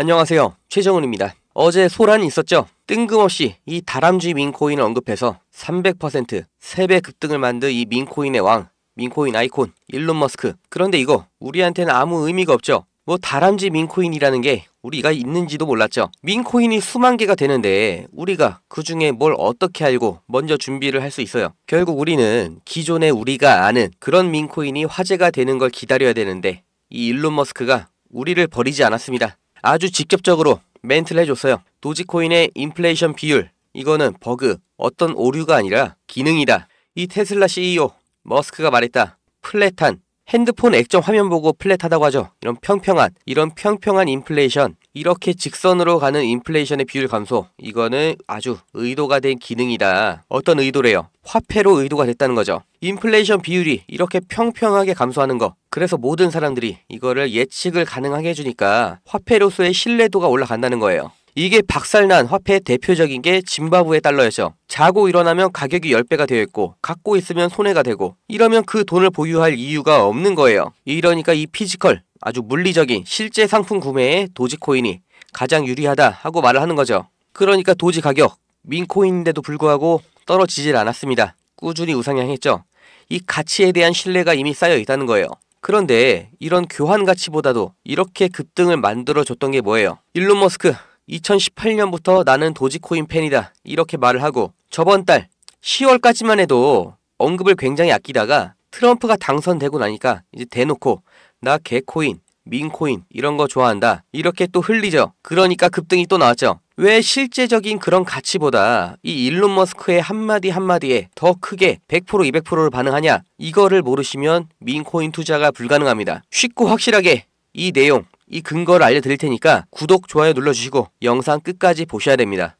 안녕하세요. 최정훈입니다. 어제 소란이 있었죠? 뜬금없이 이 다람쥐 민코인을 언급해서 300% 3배 급등을 만든 이 민코인의 왕, 민코인 아이콘, 일론 머스크. 그런데 이거 우리한테는 아무 의미가 없죠? 뭐 다람쥐 민코인이라는 게 우리가 있는지도 몰랐죠. 민코인이 수만 개가 되는데 우리가 그 중에 뭘 어떻게 알고 먼저 준비를 할 수 있어요. 결국 우리는 기존에 우리가 아는 그런 민코인이 화제가 되는 걸 기다려야 되는데 이 일론 머스크가 우리를 버리지 않았습니다. 아주 직접적으로 멘트를 해줬어요. 도지코인의 인플레이션 비율, 이거는 버그, 어떤 오류가 아니라 기능이다. 이 테슬라 CEO, 머스크가 말했다. 플랫한, 핸드폰 액정 화면 보고 플랫하다고 하죠. 이런 평평한, 이런 평평한 인플레이션, 이렇게 직선으로 가는 인플레이션의 비율 감소, 이거는 아주 의도가 된 기능이다. 어떤 의도래요? 화폐로 의도가 됐다는 거죠. 인플레이션 비율이 이렇게 평평하게 감소하는 거, 그래서 모든 사람들이 이거를 예측을 가능하게 해주니까 화폐로서의 신뢰도가 올라간다는 거예요. 이게 박살난 화폐의 대표적인 게 짐바브웨 달러였죠. 자고 일어나면 가격이 10배가 되어 있고 갖고 있으면 손해가 되고 이러면 그 돈을 보유할 이유가 없는 거예요. 이러니까 이 피지컬 아주 물리적인 실제 상품 구매에 도지코인이 가장 유리하다 하고 말을 하는 거죠. 그러니까 도지 가격 민코인인데도 불구하고 떨어지질 않았습니다. 꾸준히 우상향했죠. 이 가치에 대한 신뢰가 이미 쌓여 있다는 거예요. 그런데 이런 교환 가치보다도 이렇게 급등을 만들어줬던 게 뭐예요? 일론 머스크 2018년부터 나는 도지코인 팬이다 이렇게 말을 하고 저번 달 10월까지만 해도 언급을 굉장히 아끼다가 트럼프가 당선되고 나니까 이제 대놓고 나 개코인, 민코인 이런 거 좋아한다 이렇게 또 흘리죠. 그러니까 급등이 또 나왔죠. 왜 실제적인 그런 가치보다 이 일론 머스크의 한마디 한마디에 더 크게 100% 200%를 반응하냐 이거를 모르시면 민코인 투자가 불가능합니다. 쉽고 확실하게 이 내용 이 근거를 알려드릴 테니까 구독, 좋아요 눌러주시고 영상 끝까지 보셔야 됩니다.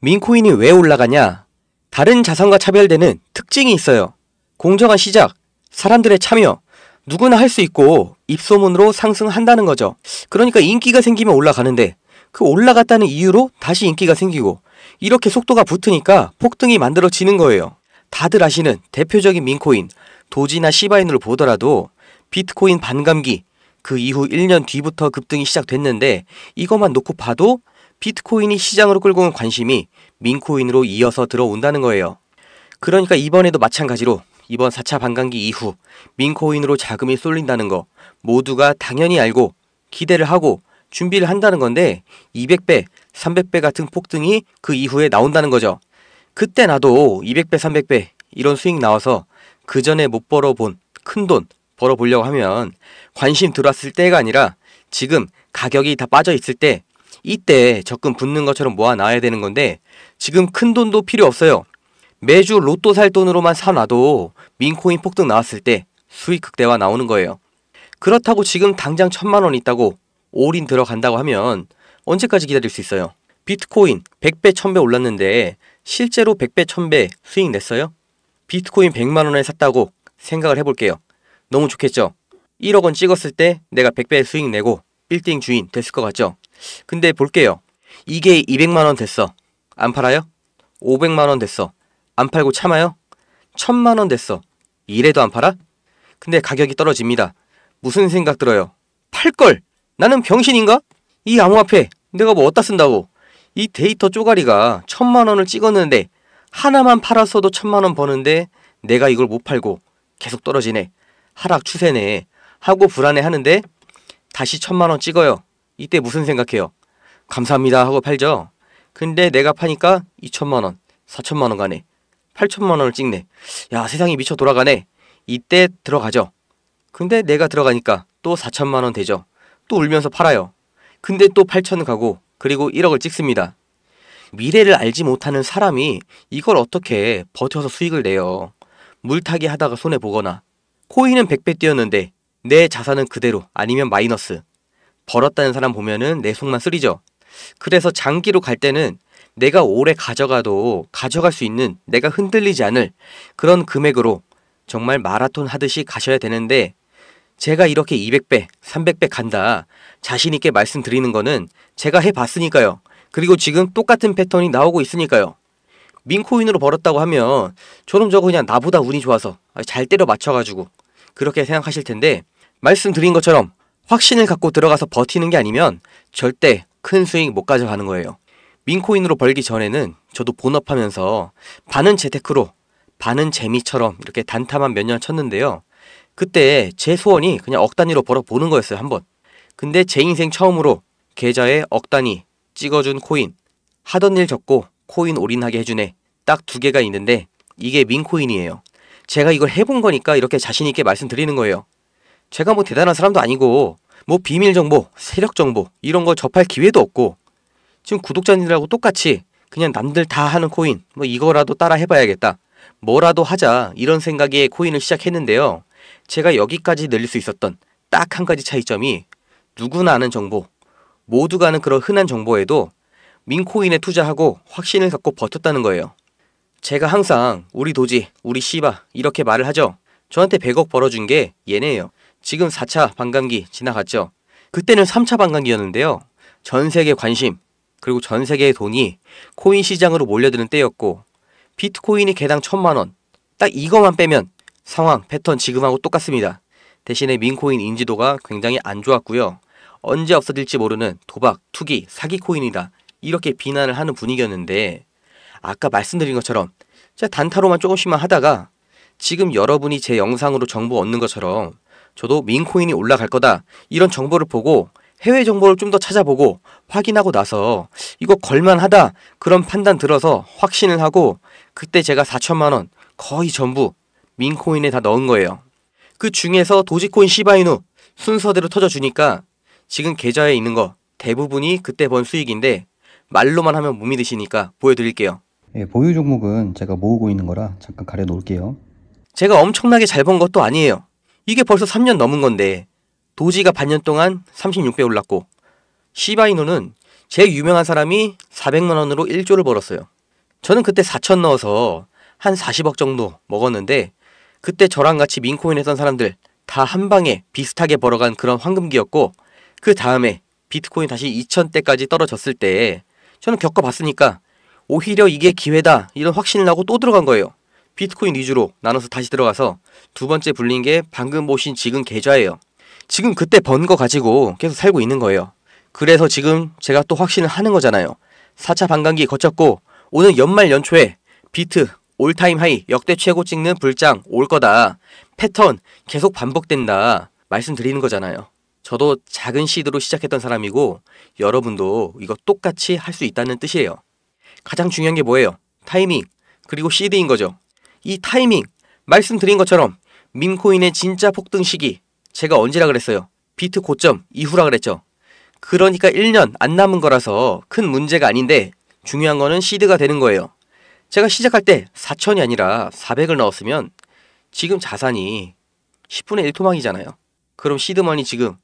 민코인이 왜 올라가냐? 다른 자산과 차별되는 특징이 있어요. 공정한 시작, 사람들의 참여, 누구나 할 수 있고 입소문으로 상승한다는 거죠. 그러니까 인기가 생기면 올라가는데 그 올라갔다는 이유로 다시 인기가 생기고 이렇게 속도가 붙으니까 폭등이 만들어지는 거예요. 다들 아시는 대표적인 민코인 도지나 시바인으로 보더라도 비트코인 반감기 그 이후 1년 뒤부터 급등이 시작됐는데 이것만 놓고 봐도 비트코인이 시장으로 끌고 온 관심이 민코인으로 이어서 들어온다는 거예요. 그러니까 이번에도 마찬가지로 이번 4차 반감기 이후 민코인으로 자금이 쏠린다는 거 모두가 당연히 알고 기대를 하고 준비를 한다는 건데 200배, 300배 같은 폭등이 그 이후에 나온다는 거죠. 그때 나도 200배, 300배 이런 수익 나와서 그 전에 못 벌어본 큰 돈 벌어보려고 하면 관심 들어왔을 때가 아니라 지금 가격이 다 빠져있을 때 이때 적금 붙는 것처럼 모아놔야 되는 건데 지금 큰 돈도 필요 없어요. 매주 로또 살 돈으로만 사놔도 민코인 폭등 나왔을 때 수익 극대화 나오는 거예요. 그렇다고 지금 당장 천만 원 있다고 올인 들어간다고 하면 언제까지 기다릴 수 있어요? 비트코인 100배, 1000배 올랐는데 실제로 100배, 1000배 수익 냈어요? 비트코인 100만원에 샀다고 생각을 해볼게요. 너무 좋겠죠? 1억 원 찍었을 때 내가 100배 수익 내고 빌딩 주인 됐을 것 같죠? 근데 볼게요. 이게 200만원 됐어. 안 팔아요? 500만원 됐어. 안 팔고 참아요? 1000만원 됐어. 이래도 안 팔아? 근데 가격이 떨어집니다. 무슨 생각 들어요? 팔걸! 나는 병신인가? 이 암호화폐 내가 뭐 어디다 쓴다고 이 데이터 쪼가리가 천만 원을 찍었는데 하나만 팔았어도 천만 원 버는데 내가 이걸 못 팔고 계속 떨어지네 하락 추세네 하고 불안해하는데 다시 천만 원 찍어요 이때 무슨 생각해요 감사합니다 하고 팔죠 근데 내가 파니까 2천만 원 4천만 원 가네 8천만 원을 찍네 야 세상이 미쳐 돌아가네 이때 들어가죠 근데 내가 들어가니까 또 4천만 원 되죠 또 울면서 팔아요. 근데 또 8천 가고 그리고 1억을 찍습니다. 미래를 알지 못하는 사람이 이걸 어떻게 버텨서 수익을 내요. 물타기 하다가 손해 보거나 코인은 100배 뛰었는데 내 자산은 그대로 아니면 마이너스. 벌었다는 사람 보면은 내 속만 쓰리죠. 그래서 장기로 갈 때는 내가 오래 가져가도 가져갈 수 있는 내가 흔들리지 않을 그런 금액으로 정말 마라톤 하듯이 가셔야 되는데 제가 이렇게 200배, 300배 간다 자신있게 말씀드리는 거는 제가 해봤으니까요. 그리고 지금 똑같은 패턴이 나오고 있으니까요. 민코인으로 벌었다고 하면 저놈 저거 그냥 나보다 운이 좋아서 잘 때려 맞춰가지고 그렇게 생각하실 텐데 말씀드린 것처럼 확신을 갖고 들어가서 버티는 게 아니면 절대 큰 수익 못 가져가는 거예요. 민코인으로 벌기 전에는 저도 본업하면서 반은 재테크로 반은 재미처럼 이렇게 단타만 몇 년 쳤는데요. 그때 제 소원이 그냥 억 단위로 벌어보는 거였어요, 한번. 근데 제 인생 처음으로 계좌에 억 단위 찍어준 코인, 하던 일 적고 코인 올인하게 해주네. 딱 두 개가 있는데 이게 민코인이에요. 제가 이걸 해본 거니까 이렇게 자신있게 말씀드리는 거예요. 제가 뭐 대단한 사람도 아니고, 뭐 비밀 정보, 세력 정보, 이런 걸 접할 기회도 없고, 지금 구독자님들하고 똑같이 그냥 남들 다 하는 코인, 뭐 이거라도 따라 해봐야겠다. 뭐라도 하자. 이런 생각에 코인을 시작했는데요. 제가 여기까지 늘릴 수 있었던 딱 한 가지 차이점이 누구나 아는 정보, 모두가 아는 그런 흔한 정보에도 민코인에 투자하고 확신을 갖고 버텼다는 거예요. 제가 항상 우리 도지, 우리 씨바 이렇게 말을 하죠. 저한테 100억 벌어준 게 얘네예요. 지금 4차 반감기 지나갔죠. 그때는 3차 반감기였는데요. 전 세계 관심, 그리고 전 세계의 돈이 코인 시장으로 몰려드는 때였고, 비트코인이 개당 천만 원. 딱이거만 빼면 상황, 패턴 지금하고 똑같습니다. 대신에 민코인 인지도가 굉장히 안 좋았고요. 언제 없어질지 모르는 도박, 투기, 사기 코인이다. 이렇게 비난을 하는 분위기였는데 아까 말씀드린 것처럼 진 단타로만 조금씩만 하다가 지금 여러분이 제 영상으로 정보 얻는 것처럼 저도 민코인이 올라갈 거다. 이런 정보를 보고 해외 정보를 좀 더 찾아보고 확인하고 나서 이거 걸만하다. 그런 판단 들어서 확신을 하고 그때 제가 4천만 원 거의 전부 민코인에 다 넣은 거예요. 그 중에서 도지코인 시바이누 순서대로 터져주니까 지금 계좌에 있는 거 대부분이 그때 번 수익인데 말로만 하면 못 믿으시니까 보여드릴게요. 예, 보유 종목은 제가 모으고 있는 거라 잠깐 가려놓을게요. 제가 엄청나게 잘 본 것도 아니에요. 이게 벌써 3년 넘은 건데 도지가 반년 동안 36배 올랐고 시바이누는 제일 유명한 사람이 400만 원으로 1조를 벌었어요. 저는 그때 4천 넣어서 한 40억 정도 먹었는데 그때 저랑 같이 민코인 했던 사람들 다 한 방에 비슷하게 벌어간 그런 황금기였고 그 다음에 비트코인 다시 2천대까지 떨어졌을 때 저는 겪어봤으니까 오히려 이게 기회다 이런 확신을 하고 또 들어간 거예요. 비트코인 위주로 나눠서 다시 들어가서 두 번째 불린 게 방금 보신 지금 계좌예요. 지금 그때 번 거 가지고 계속 살고 있는 거예요. 그래서 지금 제가 또 확신을 하는 거잖아요. 4차 반감기 거쳤고 오늘 연말 연초에 비트 올타임 하이 역대 최고 찍는 불장 올 거다. 패턴 계속 반복된다. 말씀드리는 거잖아요. 저도 작은 시드로 시작했던 사람이고 여러분도 이거 똑같이 할 수 있다는 뜻이에요. 가장 중요한 게 뭐예요? 타이밍 그리고 시드인 거죠. 이 타이밍 말씀드린 것처럼 민코인의 진짜 폭등 시기 제가 언제라 그랬어요? 비트 고점 이후라 그랬죠. 그러니까 1년 안 남은 거라서 큰 문제가 아닌데 중요한 거는 시드가 되는 거예요. 제가 시작할 때 4천이 아니라 400을 넣었으면 지금 자산이 10분의 1 토막이잖아요. 그럼 시드머니 지금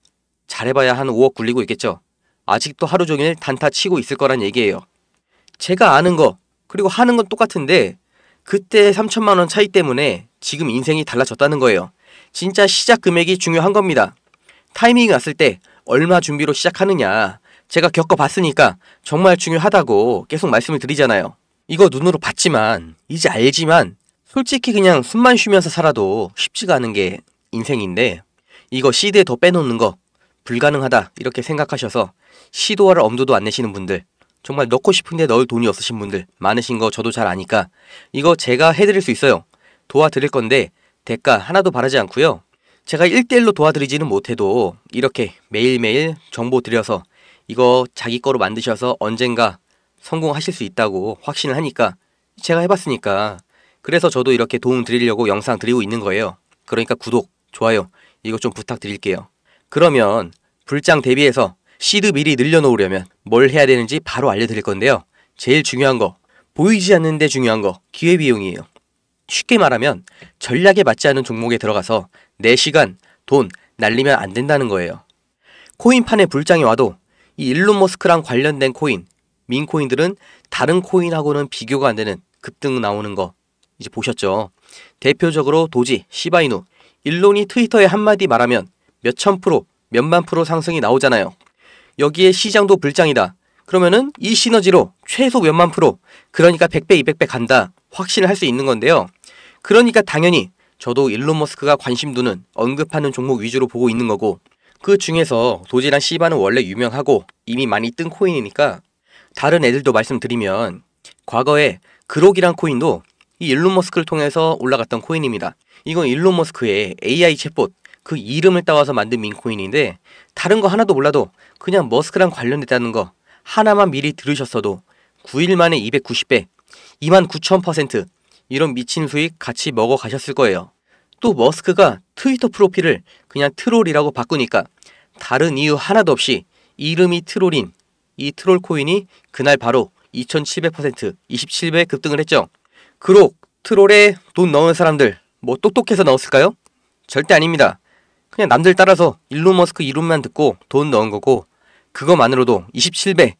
잘해봐야 한 5억 굴리고 있겠죠. 아직도 하루 종일 단타 치고 있을 거란 얘기예요. 제가 아는 거 그리고 하는 건 똑같은데 그때 3천만 원 차이 때문에 지금 인생이 달라졌다는 거예요. 진짜 시작 금액이 중요한 겁니다. 타이밍이 왔을 때 얼마 준비로 시작하느냐 제가 겪어봤으니까 정말 중요하다고 계속 말씀을 드리잖아요. 이거 눈으로 봤지만 이제 알지만 솔직히 그냥 숨만 쉬면서 살아도 쉽지가 않은 게 인생인데 이거 시드에 더 빼놓는 거 불가능하다 이렇게 생각하셔서 시도할 엄두도 안 내시는 분들 정말 넣고 싶은데 넣을 돈이 없으신 분들 많으신 거 저도 잘 아니까 이거 제가 해드릴 수 있어요 도와드릴 건데 대가 하나도 바라지 않고요 제가 1대1로 도와드리지는 못해도 이렇게 매일매일 정보 드려서 이거 자기 거로 만드셔서 언젠가 성공하실 수 있다고 확신을 하니까 제가 해봤으니까 그래서 저도 이렇게 도움 드리려고 영상 드리고 있는 거예요. 그러니까 구독, 좋아요 이거 좀 부탁드릴게요. 그러면 불장 대비해서 시드 미리 늘려놓으려면 뭘 해야 되는지 바로 알려드릴 건데요. 제일 중요한 거 보이지 않는데 중요한 거 기회비용이에요. 쉽게 말하면 전략에 맞지 않은 종목에 들어가서 4 시간, 돈 날리면 안 된다는 거예요. 코인판에 불장이 와도 이 일론 머스크랑 관련된 코인 민코인들은 다른 코인하고는 비교가 안 되는 급등 나오는 거 이제 보셨죠. 대표적으로 도지, 시바이누, 일론이 트위터에 한마디 말하면 몇천 프로, 몇만 프로 상승이 나오잖아요. 여기에 시장도 불장이다. 그러면은 이 시너지로 최소 몇만 프로, 그러니까 100배, 200배 간다. 확신을 할 수 있는 건데요. 그러니까 당연히 저도 일론 머스크가 관심 두는 언급하는 종목 위주로 보고 있는 거고 그 중에서 도지랑 시바는 원래 유명하고 이미 많이 뜬 코인이니까 다른 애들도 말씀드리면 과거에 그록이란 코인도 이 일론 머스크를 통해서 올라갔던 코인입니다. 이건 일론 머스크의 AI 챗봇 그 이름을 따와서 만든 민코인인데 다른 거 하나도 몰라도 그냥 머스크랑 관련됐다는 거 하나만 미리 들으셨어도 9일 만에 290배, 29,000% 이런 미친 수익 같이 먹어 가셨을 거예요. 또 머스크가 트위터 프로필을 그냥 트롤이라고 바꾸니까 다른 이유 하나도 없이 이름이 트롤인 이 트롤 코인이 그날 바로 2700% 27배 급등을 했죠. 그록 트롤에 돈 넣은 사람들 뭐 똑똑해서 넣었을까요? 절대 아닙니다. 그냥 남들 따라서 일론 머스크 이름만 듣고 돈 넣은 거고 그거만으로도 27배,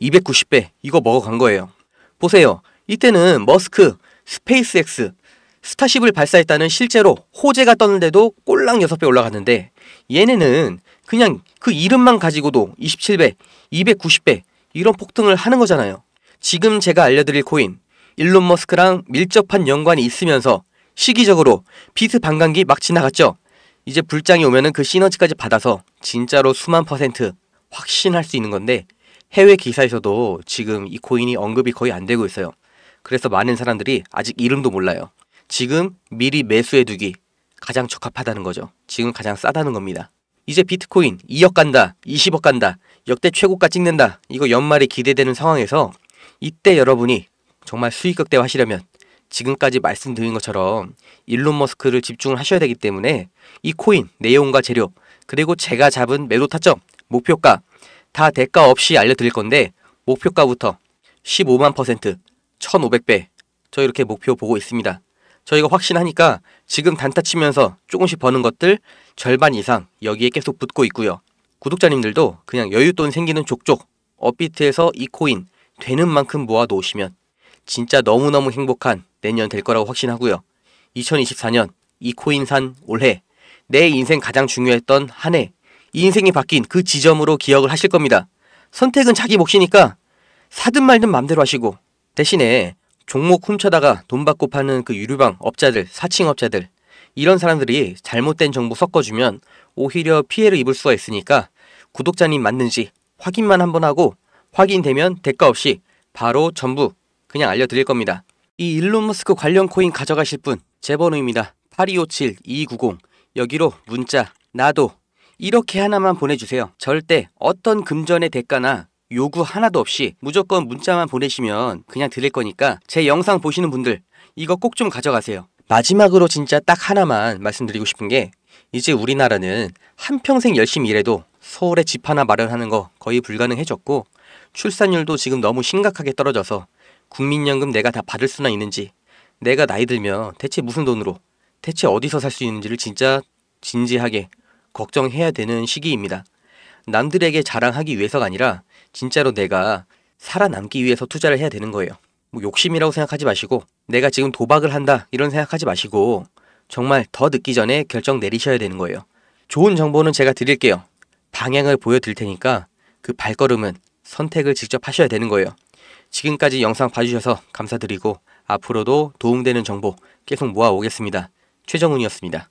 290배 이거 먹어간 거예요. 보세요. 이때는 머스크, 스페이스X, 스타쉽을 발사했다는 실제로 호재가 떴는데도 꼴랑 6배 올라갔는데 얘네는 그냥 그 이름만 가지고도 27배, 290배 이런 폭등을 하는 거잖아요. 지금 제가 알려드릴 코인, 일론 머스크랑 밀접한 연관이 있으면서 시기적으로 비트 반감기 막 지나갔죠. 이제 불장이 오면은 그 시너지까지 받아서 진짜로 수만 퍼센트 확신할 수 있는 건데 해외 기사에서도 지금 이 코인이 언급이 거의 안 되고 있어요. 그래서 많은 사람들이 아직 이름도 몰라요. 지금 미리 매수해두기 가장 적합하다는 거죠. 지금 가장 싸다는 겁니다. 이제 비트코인 2억 간다, 20억 간다, 역대 최고가 찍는다. 이거 연말에 기대되는 상황에서 이때 여러분이 정말 수익 극대화하시려면 지금까지 말씀드린 것처럼 일론 머스크를 집중을 하셔야 되기 때문에 이 코인 내용과 재료 그리고 제가 잡은 매도 타점 목표가 다 대가 없이 알려드릴 건데 목표가부터 15만 퍼센트 1500배 저 이렇게 목표 보고 있습니다. 저희가 확신하니까 지금 단타 치면서 조금씩 버는 것들 절반 이상 여기에 계속 붙고 있고요. 구독자님들도 그냥 여윳돈 생기는 족족 업비트에서 이 코인 되는 만큼 모아 놓으시면 진짜 너무너무 행복한 내년 될 거라고 확신하고요. 2024년 이 코인 산 올해 내 인생 가장 중요했던 한 해 인생이 바뀐 그 지점으로 기억을 하실 겁니다. 선택은 자기 몫이니까 사든 말든 맘대로 하시고 대신에 종목 훔쳐다가 돈 받고 파는 그유류방 업자들, 사칭 업자들 이런 사람들이 잘못된 정보 섞어주면 오히려 피해를 입을 수가 있으니까 구독자님 맞는지 확인만 한번 하고 확인되면 대가 없이 바로 전부 그냥 알려드릴 겁니다. 이 일론 머스크 관련 코인 가져가실 분 제 번호입니다. 8257-2290 여기로 문자 나도 이렇게 하나만 보내주세요. 절대 어떤 금전의 대가나 요구 하나도 없이 무조건 문자만 보내시면 그냥 드릴 거니까 제 영상 보시는 분들 이거 꼭 좀 가져가세요. 마지막으로 진짜 딱 하나만 말씀드리고 싶은 게 이제 우리나라는 한평생 열심히 일해도 서울에 집 하나 마련하는 거 거의 불가능해졌고 출산율도 지금 너무 심각하게 떨어져서 국민연금 내가 다 받을 수나 있는지 내가 나이 들면 대체 무슨 돈으로 대체 어디서 살 수 있는지를 진짜 진지하게 걱정해야 되는 시기입니다. 남들에게 자랑하기 위해서가 아니라 진짜로 내가 살아남기 위해서 투자를 해야 되는 거예요. 뭐 욕심이라고 생각하지 마시고 내가 지금 도박을 한다 이런 생각하지 마시고 정말 더 늦기 전에 결정 내리셔야 되는 거예요. 좋은 정보는 제가 드릴게요. 방향을 보여드릴 테니까 그 발걸음은 선택을 직접 하셔야 되는 거예요. 지금까지 영상 봐주셔서 감사드리고 앞으로도 도움되는 정보 계속 모아오겠습니다. 최정훈이었습니다.